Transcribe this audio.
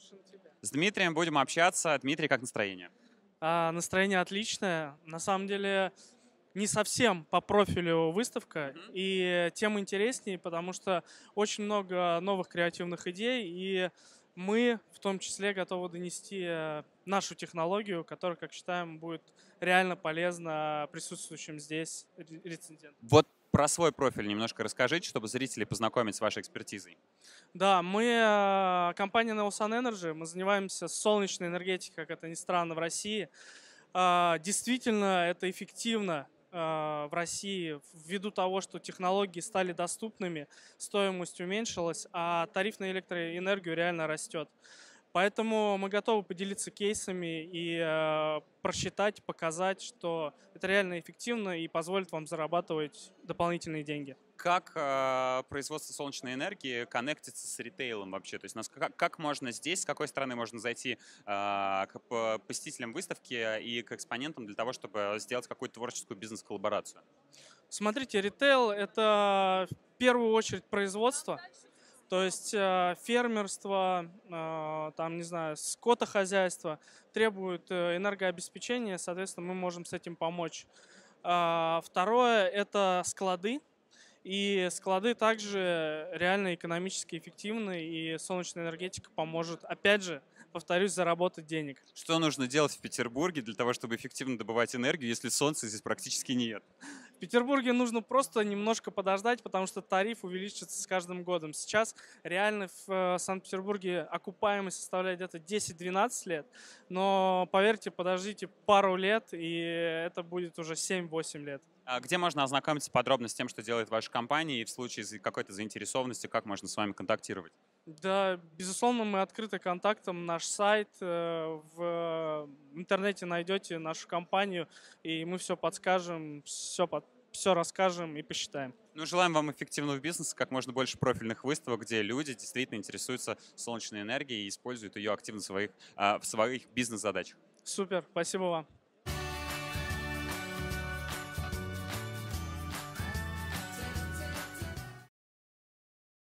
Слушаем тебя. С Дмитрием будем общаться. Дмитрий, как настроение? А, настроение отличное. На самом деле не совсем по профилю выставка, mm-hmm. и тем интереснее, потому что очень много новых креативных идей, и мы в том числе готовы донести э, нашу технологию, которая, как считаем, будет реально полезна присутствующим здесь рецензентам. Вот про свой профиль немножко расскажите, чтобы зрители познакомить с вашей экспертизой. Да, мы э, компания Neosun Energy, мы занимаемся солнечной энергетикой, как это ни странно, в России. Э, действительно, это эффективно, Э, в России ввиду того, что технологии стали доступными, стоимость уменьшилась, а тариф на электроэнергию реально растет. Поэтому мы готовы поделиться кейсами и э, просчитать, показать, что это реально эффективно и позволит вам зарабатывать дополнительные деньги как э, производство солнечной энергии коннектится с ритейлом вообще? То есть нас, как, как можно здесь, с какой стороны можно зайти э, к посетителям выставки и к экспонентам для того, чтобы сделать какую-то творческую бизнес-коллаборацию? Смотрите, ритейл — это в первую очередь производство. То есть э, фермерство, э, там, не знаю, скотохозяйство требует э, энергообеспечения, соответственно, мы можем с этим помочь. Второе – это склады. И склады также реально экономически эффективны, и солнечная энергетика поможет, опять же, повторюсь, заработать денег. Что нужно делать в Петербурге для того, чтобы эффективно добывать энергию, если солнца здесь практически нет? Петербурге нужно просто немножко подождать, потому что тариф увеличится с каждым годом. Сейчас реально в э, Санкт-Петербурге окупаемость составляет где-то 10-12 лет, но поверьте, подождите пару лет, и это будет уже 7-8 лет. А где можно ознакомиться подробно с тем, что делает ваша компания, и в случае какой-то заинтересованности, как можно с вами контактировать? Да, безусловно, мы открыты контактом. Наш сайт э, в интернете найдете нашу компанию, и мы все подскажем, все, под, все расскажем и посчитаем. Ну, желаем вам эффективного бизнеса, как можно больше профильных выставок, где люди действительно интересуются солнечной энергией и используют ее активно в своих, а, в своих бизнес-задачах. Супер, спасибо вам.